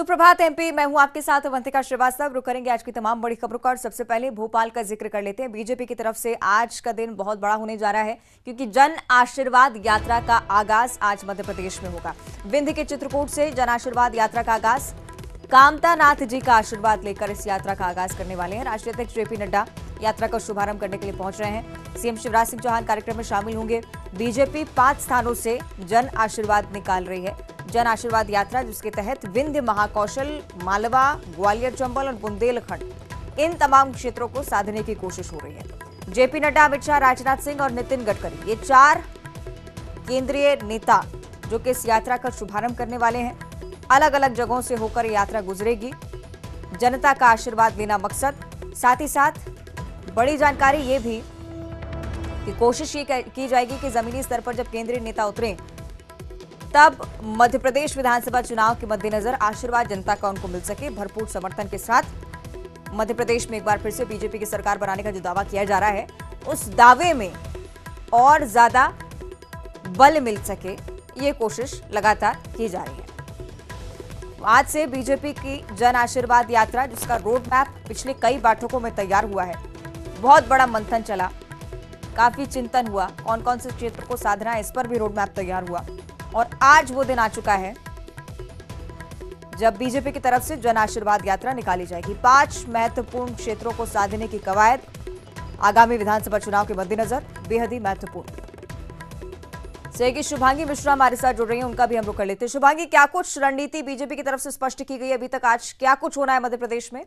सुप्रभात एमपी मैं हूं आपके साथ अवंतिका श्रीवास्तव रुक करेंगे आज की तमाम बड़ी खबरों का और सबसे पहले भोपाल का जिक्र कर लेते हैं बीजेपी की तरफ से आज का दिन बहुत बड़ा होने जा रहा है क्योंकि जन आशीर्वाद यात्रा का आगाज आज मध्य प्रदेश में होगा विंध्य के चित्रकूट से जन आशीर्वाद यात्रा का आगाज कामतानाथ जी का आशीर्वाद लेकर इस यात्रा का आगाज करने वाले हैं राष्ट्रीय अध्यक्ष जेपी नड्डा यात्रा का शुभारंभ करने के लिए पहुंच रहे हैं सीएम शिवराज सिंह चौहान कार्यक्रम में शामिल होंगे बीजेपी पांच स्थानों से जन आशीर्वाद निकाल रही है जन आशीर्वाद यात्रा जिसके तहत विंध्य महाकौशल मालवा ग्वालियर चंबल और बुंदेलखंड इन तमाम क्षेत्रों को साधने की कोशिश हो रही है जेपी नड्डा अमित शाह राजनाथ सिंह और नितिन गडकरी ये चार केंद्रीय नेता जो कि इस यात्रा का शुभारंभ करने वाले हैं अलग अलग जगहों से होकर यात्रा गुजरेगी जनता का आशीर्वाद लेना मकसद साथ ही साथ बड़ी जानकारी ये भी कि कोशिश ये की जाएगी कि जमीनी स्तर पर जब केंद्रीय नेता उतरे तब मध्य प्रदेश विधानसभा चुनाव के मद्देनजर आशीर्वाद जनता का उनको मिल सके भरपूर समर्थन के साथ मध्य प्रदेश में एक बार फिर से बीजेपी की सरकार बनाने का जो दावा किया जा रहा है उस दावे में और ज्यादा बल मिल सके ये कोशिश लगातार की जा रही है आज से बीजेपी की जन आशीर्वाद यात्रा जिसका रोड मैप पिछले कई बैठकों में तैयार हुआ है बहुत बड़ा मंथन चला काफी चिंतन हुआ कौन कौन से क्षेत्र को साधना है इस पर भी रोड मैप तैयार हुआ और आज वो दिन आ चुका है जब बीजेपी की तरफ से जन आशीर्वाद यात्रा निकाली जाएगी पांच महत्वपूर्ण क्षेत्रों को साधने की कवायद आगामी विधानसभा चुनाव के मद्देनजर बेहद ही महत्वपूर्ण सहयोगी शुभांगी मिश्रा हमारे साथ जुड़ रही हैं उनका भी हम लोग कर लेते हैं शुभांगी क्या कुछ रणनीति बीजेपी की तरफ से स्पष्ट की गई अभी तक आज क्या कुछ होना है मध्यप्रदेश में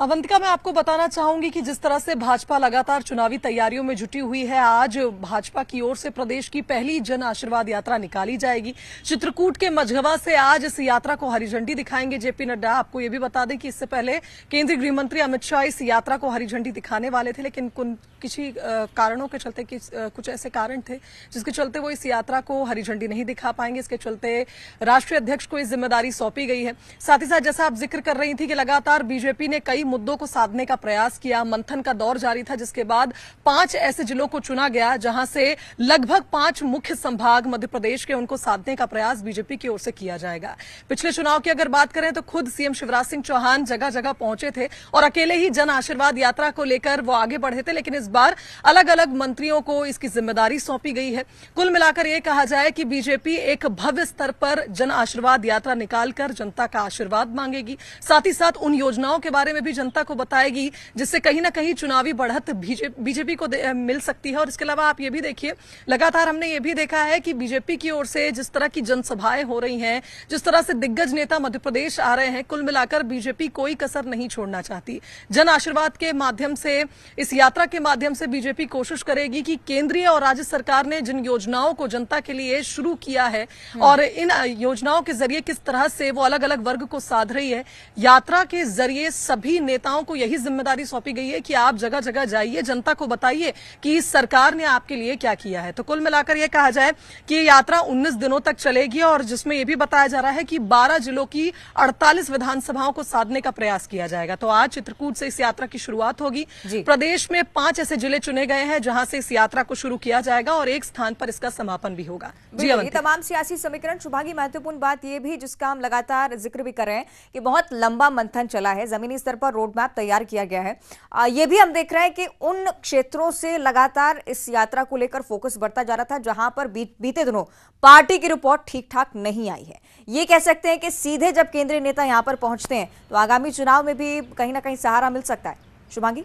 अवंतिका मैं आपको बताना चाहूंगी कि जिस तरह से भाजपा लगातार चुनावी तैयारियों में जुटी हुई है आज भाजपा की ओर से प्रदेश की पहली जन आशीर्वाद यात्रा निकाली जाएगी चित्रकूट के मझगवा से आज इस यात्रा को हरी झंडी दिखाएंगे जेपी नड्डा आपको यह भी बता दें कि इससे पहले केंद्रीय गृह मंत्री अमित शाह इस यात्रा को हरी झंडी दिखाने वाले थे लेकिन किसी कारणों के चलते कुछ ऐसे कारण थे जिसके चलते वो इस यात्रा को हरी झंडी नहीं दिखा पाएंगे इसके चलते राष्ट्रीय अध्यक्ष को इस जिम्मेदारी सौंपी गई है साथ ही साथ जैसा आप जिक्र कर रही थी कि लगातार बीजेपी ने कई मुद्दों को साधने का प्रयास किया मंथन का दौर जारी था जिसके बाद पांच ऐसे जिलों को चुना गया जहां से लगभग पांच मुख्य संभाग मध्य प्रदेश के उनको साधने का प्रयास बीजेपी की ओर से किया जाएगा पिछले चुनाव की अगर बात करें तो खुद सीएम शिवराज सिंह चौहान जगह जगह पहुंचे थे और अकेले ही जन आशीर्वाद यात्रा को लेकर वो आगे बढ़े थे लेकिन इस बार अलग अलग मंत्रियों को इसकी जिम्मेदारी सौंपी गई है कुल मिलाकर यह कहा जाए कि बीजेपी एक भव्य स्तर पर जन आशीर्वाद यात्रा निकालकर जनता का आशीर्वाद मांगेगी साथ ही साथ उन योजनाओं के बारे में भी जनता को बताएगी जिससे कहीं ना कहीं चुनावी बढ़त बीजेपी को मिल सकती है और इसके अलावा आप ये भी देखिए लगातार हमने ये भी देखा है कि बीजेपी की ओर से जिस तरह की जनसभाएं हो रही हैं जिस तरह से दिग्गज नेता मध्य प्रदेश आ रहे हैं कुल मिलाकर बीजेपी कोई कसर नहीं छोड़ना चाहती जन आशीर्वाद के माध्यम से इस यात्रा के माध्यम से बीजेपी कोशिश करेगी कि केंद्रीय और राज्य सरकार ने जिन योजनाओं को जनता के लिए शुरू किया है हम्म। और इन योजनाओं के जरिए किस तरह से वो अलग अलग वर्ग को साध रही है यात्रा के जरिए सभी नेताओं को यही जिम्मेदारी सौंपी गई है कि आप जगह जगह जाइए जनता को बताइए कि इस सरकार ने आपके लिए क्या किया है तो कुल मिलाकर यह कहा जाए कि ये यात्रा 19 दिनों तक चलेगी और जिसमें यह भी बताया जा रहा है कि 12 जिलों की 48 विधानसभाओं को साधने का प्रयास किया जाएगा तो आज चित्रकूट से इस यात्रा की शुरुआत होगी प्रदेश में पांच ऐसे जिले चुने गए हैं जहां से इस यात्रा को शुरू किया जाएगा और एक स्थान पर इसका समापन भी होगा जी तमाम सियासी समीकरण सुभागी महत्वपूर्ण बात यह भी जिसका हम लगातार जिक्र भी कर रहे हैं कि बहुत लंबा मंथन चला है जमीनी स्तर पर रोड मैप तैयार किया गया है यह ये भी हम देख रहे हैं कि उन क्षेत्रों से लगातार इस यात्रा को लेकर फोकस बढ़ता जा रहा था जहां पर बीत, बीते दिनों पार्टी की रिपोर्ट ठीक ठाक नहीं आई है ये कह सकते हैं कि सीधे जब केंद्रीय नेता यहां पर पहुंचते हैं तो आगामी चुनाव में भी कहीं ना कहीं सहारा मिल सकता है शुभांगी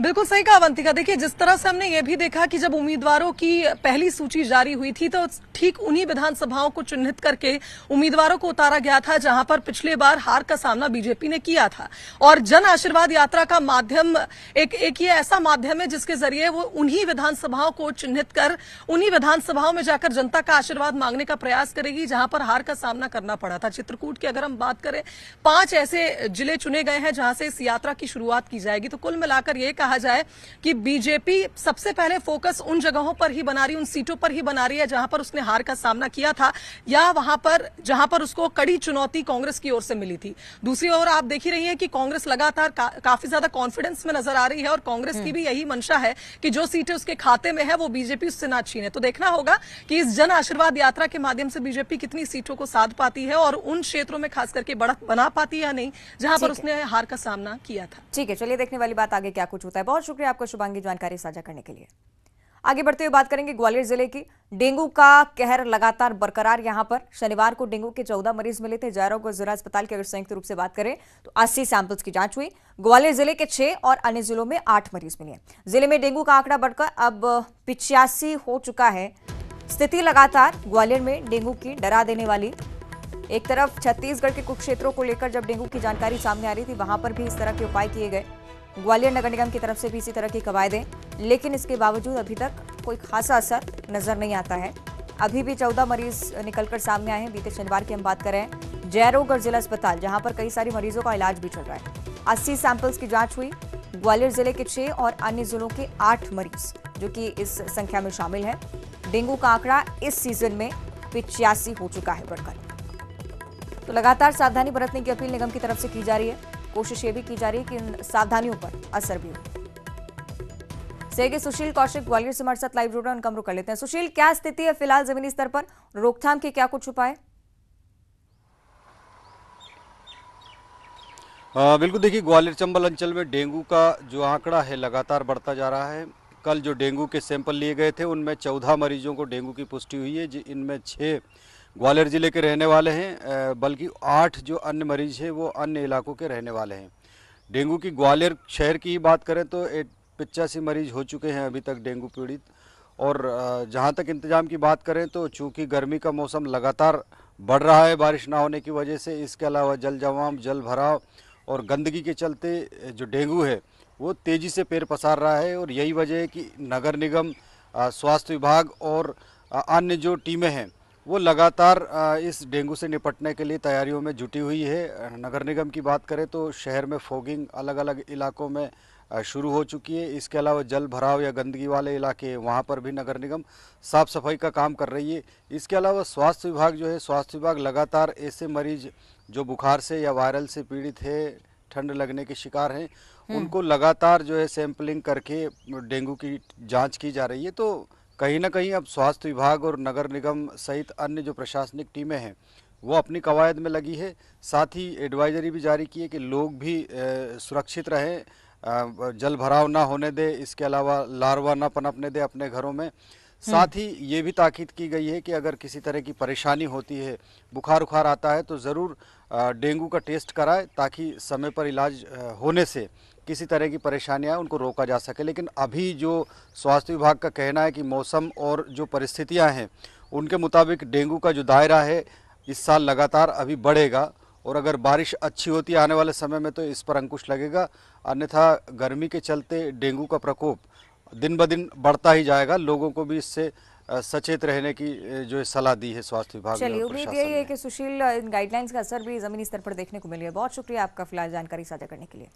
बिल्कुल सही कहा अवंतिका देखिए जिस तरह से हमने ये भी देखा कि जब उम्मीदवारों की पहली सूची जारी हुई थी तो ठीक उन्हीं विधानसभाओं को चिन्हित करके उम्मीदवारों को उतारा गया था जहां पर पिछले बार हार का सामना बीजेपी ने किया था और जन आशीर्वाद यात्रा का माध्यम एक एक ये ऐसा माध्यम है जिसके जरिए वो उन्हीं विधानसभाओं को चिन्हित कर उन्हीं विधानसभाओं में जाकर जनता का आशीर्वाद मांगने का प्रयास करेगी जहां पर हार का सामना करना पड़ा था चित्रकूट की अगर हम बात करें पांच ऐसे जिले चुने गए हैं जहां से इस यात्रा की शुरूआत की जाएगी तो कुल मिलाकर यह कहा कहा जाए कि बीजेपी सबसे पहले फोकस उन जगहों पर ही बना रही उन सीटों पर ही बना रही है जहां पर उसने हार का सामना किया था या वहां पर जहां पर उसको कड़ी चुनौती कांग्रेस की ओर से मिली थी दूसरी ओर आप देख ही रही है कि कांग्रेस लगातार का, काफी ज्यादा कॉन्फिडेंस में नजर आ रही है और कांग्रेस की हम्म। भी यही मंशा है कि जो सीटें उसके खाते में है वो बीजेपी उससे ना छीने तो देखना होगा कि इस जन आशीर्वाद यात्रा के माध्यम से बीजेपी कितनी सीटों को साध पाती है और उन क्षेत्रों में खास करके बढ़त बना पाती है या नहीं जहां पर उसने हार का सामना किया था ठीक है चलिए देखने वाली बात आगे क्या कुछ होता है सकता है बहुत शुक्रिया आपका शुभांगी जानकारी साझा करने के लिए आगे बढ़ते हुए बात करेंगे ग्वालियर जिले की डेंगू का कहर लगातार बरकरार यहां पर शनिवार को डेंगू के 14 मरीज मिले थे जयरोग जिला अस्पताल के अगर संयुक्त रूप से बात करें तो 80 सैंपल्स की जांच हुई ग्वालियर जिले के 6 और अन्य जिलों में 8 मरीज मिले जिले में डेंगू का आंकड़ा बढ़कर अब पिचासी हो चुका है स्थिति लगातार ग्वालियर में डेंगू की डरा देने वाली एक तरफ छत्तीसगढ़ के कुछ क्षेत्रों को लेकर जब डेंगू की जानकारी सामने आ रही थी वहां पर भी इस तरह के उपाय किए गए ग्वालियर नगर निगम की तरफ से भी इसी तरह की कवायदें लेकिन इसके बावजूद अभी तक कोई खासा असर नजर नहीं आता है अभी भी चौदह मरीज निकलकर सामने आए हैं बीते शनिवार की हम बात करें जयरोगढ़ जिला अस्पताल जहां पर कई सारे मरीजों का इलाज भी चल रहा है अस्सी सैंपल्स की जांच हुई ग्वालियर जिले के छह और अन्य जिलों के आठ मरीज जो कि इस संख्या में शामिल है डेंगू का आंकड़ा इस सीजन में पिचासी हो चुका है बढ़कर तो लगातार सावधानी बरतने की अपील निगम की तरफ से की जा रही है कोशिश ये भी की जा रही है कि इन सावधानियों पर असर भी हो सहयोगी सुशील कौशिक ग्वालियर से हमारे साथ लाइव जुड़ रहे हैं उनका रुक कर लेते हैं सुशील क्या स्थिति है फिलहाल जमीनी स्तर पर रोकथाम के क्या कुछ उपाय बिल्कुल देखिए ग्वालियर चंबल अंचल में डेंगू का जो आंकड़ा है लगातार बढ़ता जा रहा है कल जो डेंगू के सैंपल लिए गए थे उनमें चौदह मरीजों को डेंगू की पुष्टि हुई है इनमें छः ग्वालियर ज़िले के रहने वाले हैं बल्कि आठ जो अन्य मरीज़ हैं वो अन्य इलाकों के रहने वाले हैं डेंगू की ग्वालियर शहर की ही बात करें तो पिचासी मरीज हो चुके हैं अभी तक डेंगू पीड़ित और जहाँ तक इंतजाम की बात करें तो चूँकि गर्मी का मौसम लगातार बढ़ रहा है बारिश ना होने की वजह से इसके अलावा जल जमाव जल भराव और गंदगी के चलते जो डेंगू है वो तेज़ी से पैर पसार रहा है और यही वजह है कि नगर निगम स्वास्थ्य विभाग और अन्य जो टीमें हैं वो लगातार इस डेंगू से निपटने के लिए तैयारियों में जुटी हुई है नगर निगम की बात करें तो शहर में फोगिंग अलग अलग इलाकों में शुरू हो चुकी है इसके अलावा जल भराव या गंदगी वाले इलाके वहाँ पर भी नगर निगम साफ़ सफाई का काम कर रही है इसके अलावा स्वास्थ्य विभाग जो है स्वास्थ्य विभाग लगातार ऐसे मरीज जो बुखार से या वायरल से पीड़ित है ठंड लगने के शिकार हैं हम्म। उनको लगातार जो है सैंपलिंग करके डेंगू की जाँच की जा रही है तो कहीं ना कहीं अब स्वास्थ्य विभाग और नगर निगम सहित अन्य जो प्रशासनिक टीमें हैं वो अपनी कवायद में लगी है साथ ही एडवाइजरी भी जारी की है कि लोग भी सुरक्षित रहें जल भराव ना होने दें इसके अलावा लार्वा ना पनपने दें अपने घरों में हम्म। साथ ही ये भी ताकीद की गई है कि अगर किसी तरह की परेशानी होती है बुखार उखार आता है तो ज़रूर डेंगू का टेस्ट कराए ताकि समय पर इलाज होने से किसी तरह की परेशानियाँ उनको रोका जा सके लेकिन अभी जो स्वास्थ्य विभाग का कहना है कि मौसम और जो परिस्थितियाँ हैं उनके मुताबिक डेंगू का जो दायरा है इस साल लगातार अभी बढ़ेगा और अगर बारिश अच्छी होती है आने वाले समय में तो इस पर अंकुश लगेगा अन्यथा गर्मी के चलते डेंगू का प्रकोप दिन ब दिन बढ़ता ही जाएगा लोगों को भी इससे सचेत रहने की जो सलाह दी है स्वास्थ्य विभाग चलिए उम्मीद यही है कि सुशील इन गाइडलाइंस का असर भी जमीनी स्तर पर देखने को मिल रहा है बहुत शुक्रिया आपका फिलहाल जानकारी साझा करने के लिए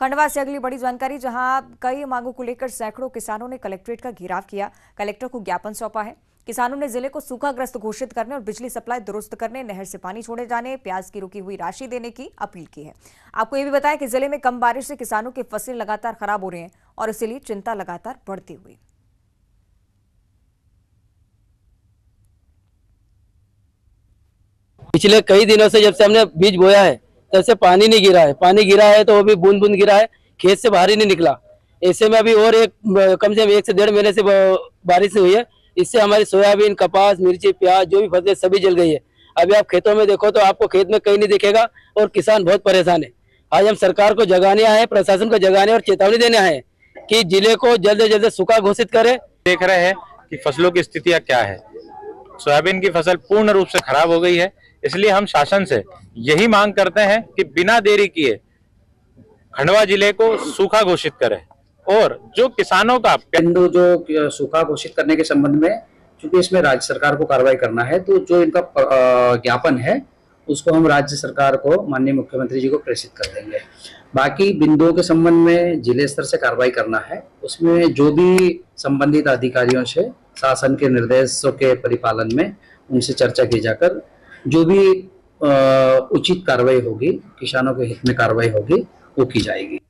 खंडवा से अगली बड़ी जानकारी जहां कई मांगों को लेकर सैकड़ों किसानों ने कलेक्ट्रेट का घेराव किया कलेक्टर को ज्ञापन सौंपा है किसानों ने जिले को सूखाग्रस्त घोषित करने और बिजली सप्लाई दुरुस्त करने नहर से पानी छोड़े जाने प्याज की रुकी हुई राशि देने की अपील की है आपको ये भी बताया कि जिले में कम बारिश से किसानों की फसलें लगातार खराब हो रही हैं और इसीलिए चिंता लगातार बढ़ती हुई पिछले कई दिनों से जब से हमने बीज बोया है तब से पानी नहीं गिरा है पानी गिरा है तो वो भी बूंद बूंद गिरा है खेत से बाहर ही नहीं निकला ऐसे में अभी और एक कम से कम एक से डेढ़ महीने से बारिश हुई है इससे हमारी सोयाबीन कपास मिर्ची प्याज जो भी फसलें सभी जल गई है अभी आप खेतों में देखो तो आपको खेत में कहीं नहीं दिखेगा और किसान बहुत परेशान है आज हम सरकार को जगाने आए प्रशासन को जगाने और चेतावनी देने आए कि जिले को जल्द से जल्द सूखा घोषित करे देख रहे हैं कि फसलों की स्थितियां क्या है सोयाबीन की फसल पूर्ण रूप से खराब हो गई है इसलिए हम शासन से यही मांग करते हैं कि बिना देरी किए खंडवा जिले को सूखा घोषित करें और जो किसानों का पेंडो जो सूखा घोषित करने के संबंध में क्योंकि इसमें राज्य सरकार को कार्रवाई करना है तो जो इनका ज्ञापन है उसको हम राज्य सरकार को माननीय मुख्यमंत्री जी को प्रेषित कर देंगे बाकी बिंदुओं के संबंध में जिले स्तर से कार्रवाई करना है उसमें जो भी संबंधित अधिकारियों से शासन के निर्देशों के परिपालन में उनसे चर्चा की जाकर जो भी उचित कार्रवाई होगी किसानों के हित में कार्रवाई होगी वो की जाएगी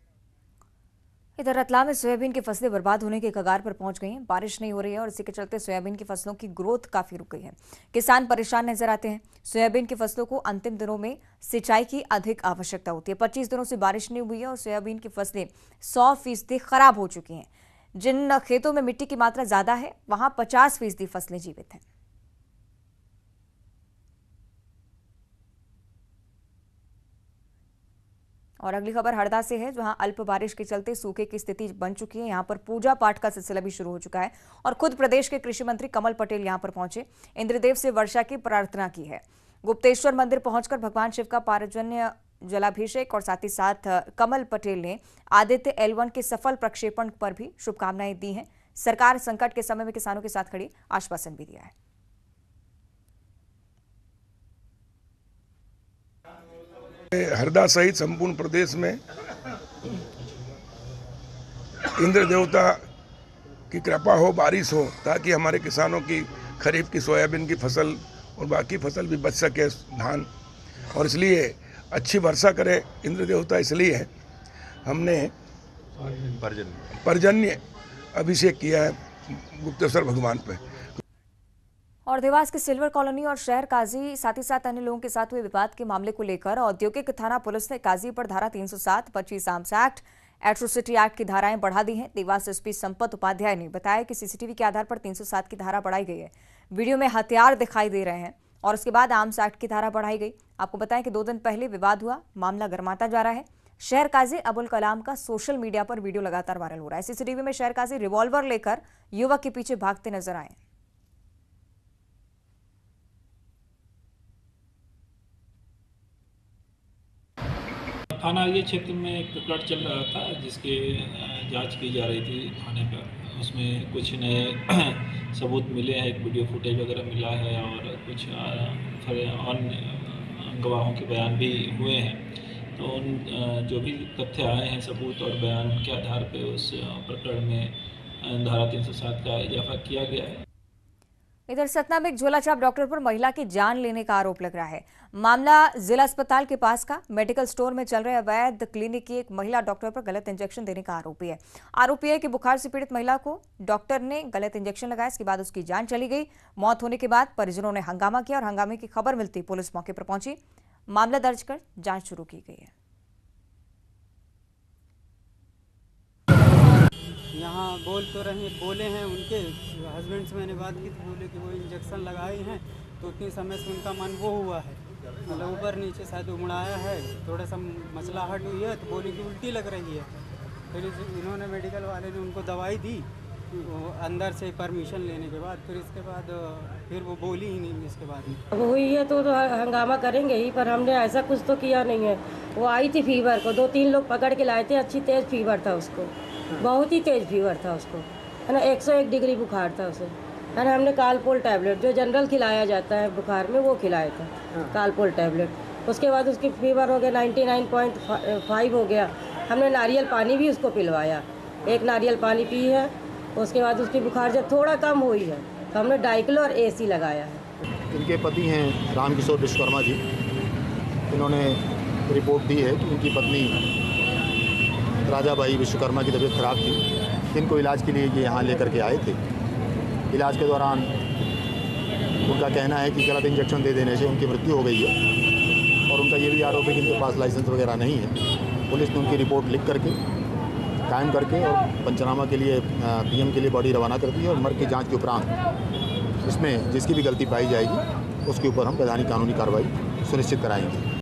इधर रतलाम में सोयाबीन की फसलें बर्बाद होने के कगार पर पहुंच गई हैं बारिश नहीं हो रही है और इसी के चलते सोयाबीन की फसलों की ग्रोथ काफी रुक गई है किसान परेशान नजर आते हैं सोयाबीन की फसलों को अंतिम दिनों में सिंचाई की अधिक आवश्यकता होती है पच्चीस दिनों से बारिश नहीं हुई है और सोयाबीन की फसलें सौ फीसदी खराब हो चुकी हैं जिन खेतों में मिट्टी की मात्रा ज्यादा है वहां पचास फीसदी फसलें जीवित हैं और अगली खबर हरदा से है जहां अल्प बारिश के चलते सूखे की स्थिति बन चुकी है यहां पर पूजा पाठ का सिलसिला भी शुरू हो चुका है और खुद प्रदेश के कृषि मंत्री कमल पटेल यहां पर पहुंचे इंद्रदेव से वर्षा की प्रार्थना की है गुप्तेश्वर मंदिर पहुंचकर भगवान शिव का पारजन्य जलाभिषेक और साथ ही साथ कमल पटेल ने आदित्य एल के सफल प्रक्षेपण पर भी शुभकामनाएं दी हैं सरकार संकट के समय में किसानों के साथ खड़ी आश्वासन भी दिया है हरदा सहित संपूर्ण प्रदेश में इंद्र देवता की कृपा हो बारिश हो ताकि हमारे किसानों की खरीफ की सोयाबीन की फसल और बाकी फसल भी बच सके धान और इसलिए अच्छी वर्षा करे इंद्र देवता इसलिए है हमने पर्जन्य पर्जन्य अभिषेक किया है गुप्तेश्वर भगवान पर और देवास के सिल्वर कॉलोनी और शहर काजी साथ ही साथ अन्य लोगों के साथ हुए विवाद के मामले को लेकर औद्योगिक थाना पुलिस ने काजी पर धारा 307 पच्चीस आर्म्स एक्ट एट्रोसिटी एक्ट की धाराएं बढ़ा दी हैं देवास एसपी संपत उपाध्याय ने बताया कि सीसीटीवी के आधार पर 307 की धारा बढ़ाई गई है वीडियो में हथियार दिखाई दे रहे हैं और उसके बाद आर्म्स एक्ट की धारा बढ़ाई गई आपको बताएं कि दो दिन पहले विवाद हुआ मामला गर्माता जा रहा है शहर काजी अबुल कलाम का सोशल मीडिया पर वीडियो लगातार वायरल हो रहा है सीसीटीवी में शहर काजी रिवॉल्वर लेकर युवक के पीछे भागते नजर आए थाना ये क्षेत्र में एक प्रकट चल रहा था जिसके जांच की जा रही थी थाने पर उसमें कुछ नए सबूत मिले हैं एक वीडियो फुटेज वगैरह मिला है और कुछ अन्य गवाहों के बयान भी हुए हैं तो उन जो भी तथ्य आए हैं सबूत और बयान के आधार पर उस प्रकरण में धारा 307 का इजाफा किया गया है इधर सतना में एक झोलाछाप डॉक्टर पर महिला की जान लेने का आरोप लग रहा है मामला जिला अस्पताल के पास का मेडिकल स्टोर में चल रहे अवैध क्लिनिक की एक महिला डॉक्टर पर गलत इंजेक्शन देने का आरोपी है आरोपी है कि बुखार से पीड़ित महिला को डॉक्टर ने गलत इंजेक्शन लगाया इसके बाद उसकी जान चली गई मौत होने के बाद परिजनों ने हंगामा किया और हंगामे की खबर मिलती पुलिस मौके पर पहुंची मामला दर्ज कर जांच शुरू की गई है यहाँ बोल तो रहे बोले हैं उनके हस्बैंड से मैंने बात की थी बोले कि वो इंजेक्शन लगाए हैं तो उतनी समय से उनका मन वो हुआ है मतलब ऊपर नीचे शायद उमड़ाया है थोड़ा सा हट हुई है तो बोली कि उल्टी लग रही है फिर इन्होंने मेडिकल वाले ने उनको दवाई दी वो अंदर से परमिशन लेने के बाद फिर इसके बाद फिर वो बोली ही नहीं इसके बाद हुई है तो, तो हंगामा करेंगे ही पर हमने ऐसा कुछ तो किया नहीं है वो आई थी फीवर को दो तीन लोग पकड़ के लाए थे अच्छी तेज़ फीवर था उसको बहुत ही तेज़ फीवर था उसको है ना 101 डिग्री बुखार था उसे है ना हमने कालपोल टैबलेट जो जनरल खिलाया जाता है बुखार में वो खिलाया था कालपोल हाँ। टैबलेट उसके बाद उसकी फीवर हो गया नाइन्टी नाइन पॉइंट फाइव हो गया हमने नारियल पानी भी उसको पिलवाया एक नारियल पानी पी है उसके बाद उसकी बुखार जब थोड़ा कम हुई है तो हमने डाइकलो और ए लगाया है इनके पति हैं रामकिशोर विश्वकर्मा जी इन्होंने रिपोर्ट दी है कि इनकी पत्नी राजा भाई विश्वकर्मा की तबीयत ख़राब थी इनको इलाज के लिए ये यहाँ लेकर के आए थे इलाज के दौरान उनका कहना है कि गलत इंजेक्शन दे देने से उनकी मृत्यु हो गई है और उनका ये भी आरोप है कि इनके पास लाइसेंस वगैरह नहीं है पुलिस ने उनकी रिपोर्ट लिख करके कायम करके और पंचनामा के लिए पीएम के लिए बॉडी रवाना कर दी और मर की जाँच के उपरांत इसमें जिसकी भी गलती पाई जाएगी उसके ऊपर हम वैधानिक कानूनी कार्रवाई सुनिश्चित कराएंगे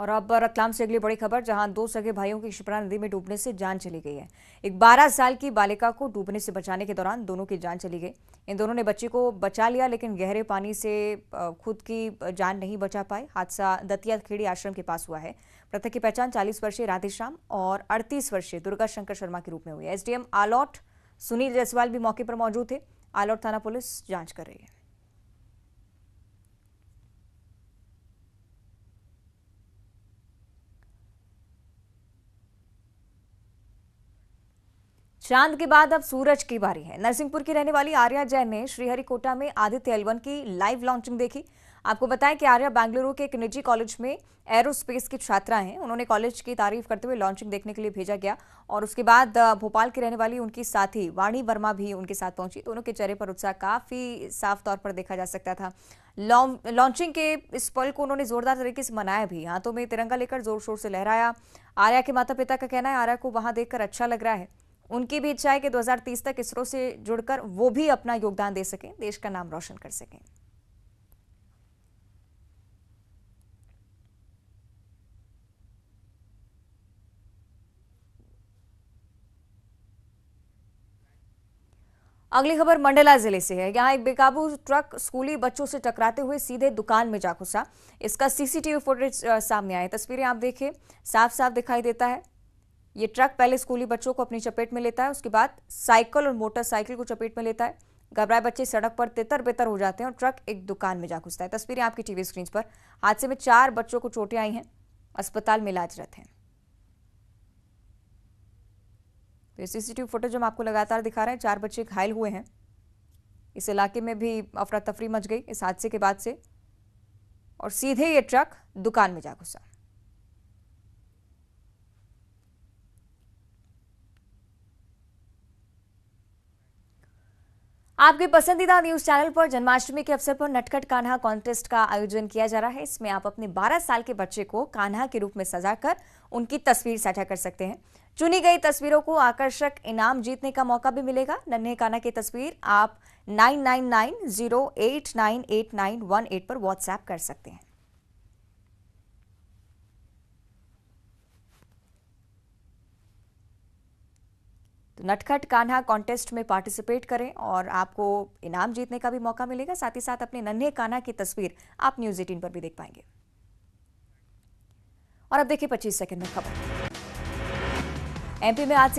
और अब रतलाम से अगली बड़ी खबर जहां दो सगे भाइयों की शिप्रा नदी में डूबने से जान चली गई है एक 12 साल की बालिका को डूबने से बचाने के दौरान दोनों की जान चली गई इन दोनों ने बच्ची को बचा लिया लेकिन गहरे पानी से खुद की जान नहीं बचा पाए हादसा दतिया खेड़ी आश्रम के पास हुआ है मृतक की पहचान चालीस वर्षीय राधेश्याम और अड़तीस वर्षीय दुर्गा शंकर शर्मा के रूप में हुई है एसडीएम आलोट सुनील जायसवाल भी मौके पर मौजूद थे आलोट थाना पुलिस जांच कर रही है चांद के बाद अब सूरज की बारी है नरसिंहपुर की रहने वाली आर्या जैन ने श्रीहरिकोटा में आदित्य एलवन की लाइव लॉन्चिंग देखी आपको बताएं कि आर्या बेंगलुरु के एक निजी कॉलेज में एरोस्पेस की छात्रा हैं उन्होंने कॉलेज की तारीफ करते हुए लॉन्चिंग देखने के लिए भेजा गया और उसके बाद भोपाल की रहने वाली उनकी साथी वाणी वर्मा भी उनके साथ पहुंची दोनों के चेहरे पर उत्साह काफी साफ तौर पर देखा जा सकता था लॉन्चिंग के इस पल को उन्होंने जोरदार तरीके से मनाया भी हाथों में तिरंगा लेकर जोर शोर से लहराया आर्या के माता पिता का कहना है आर्या को वहां देखकर अच्छा लग रहा है उनकी भी इच्छा है कि 2030 तक इसरो से जुड़कर वो भी अपना योगदान दे सकें देश का नाम रोशन कर सकें अगली खबर मंडला जिले से है यहाँ एक बेकाबू ट्रक स्कूली बच्चों से टकराते हुए सीधे दुकान में जा घुसा इसका सीसीटीवी फुटेज सामने आया तस्वीरें आप देखें साफ साफ दिखाई देता है ये ट्रक पहले स्कूली बच्चों को अपनी चपेट में लेता है उसके बाद साइकिल और मोटरसाइकिल को चपेट में लेता है घबराए बच्चे सड़क पर तितर बितर हो जाते हैं और ट्रक एक दुकान में जा घुसता है तस्वीरें आपकी टीवी स्क्रीन पर हादसे में चार बच्चों को चोटें आई हैं अस्पताल में इलाजरत हैं तो सीसीटीवी फुटेज हम आपको लगातार दिखा रहे हैं चार बच्चे घायल हुए हैं इस इलाके में भी अफरा तफरी मच गई इस हादसे के बाद से और सीधे ये ट्रक दुकान में जा घुसा आपके पसंदीदा न्यूज चैनल पर जन्माष्टमी के अवसर पर नटखट कान्हा कॉन्टेस्ट का आयोजन किया जा रहा है इसमें आप अपने 12 साल के बच्चे को कान्हा के रूप में सजाकर उनकी तस्वीर साझा कर सकते हैं चुनी गई तस्वीरों को आकर्षक इनाम जीतने का मौका भी मिलेगा नन्हे कान्हा की तस्वीर आप नाइन पर व्हाट्सएप कर सकते हैं तो नटखट कान्हा कॉन्टेस्ट में पार्टिसिपेट करें और आपको इनाम जीतने का भी मौका मिलेगा साथ ही साथ अपने नन्हे कान्हा की तस्वीर आप न्यूज एटीन पर भी देख पाएंगे और अब देखिए 25 सेकंड में खबर एमपी में आज से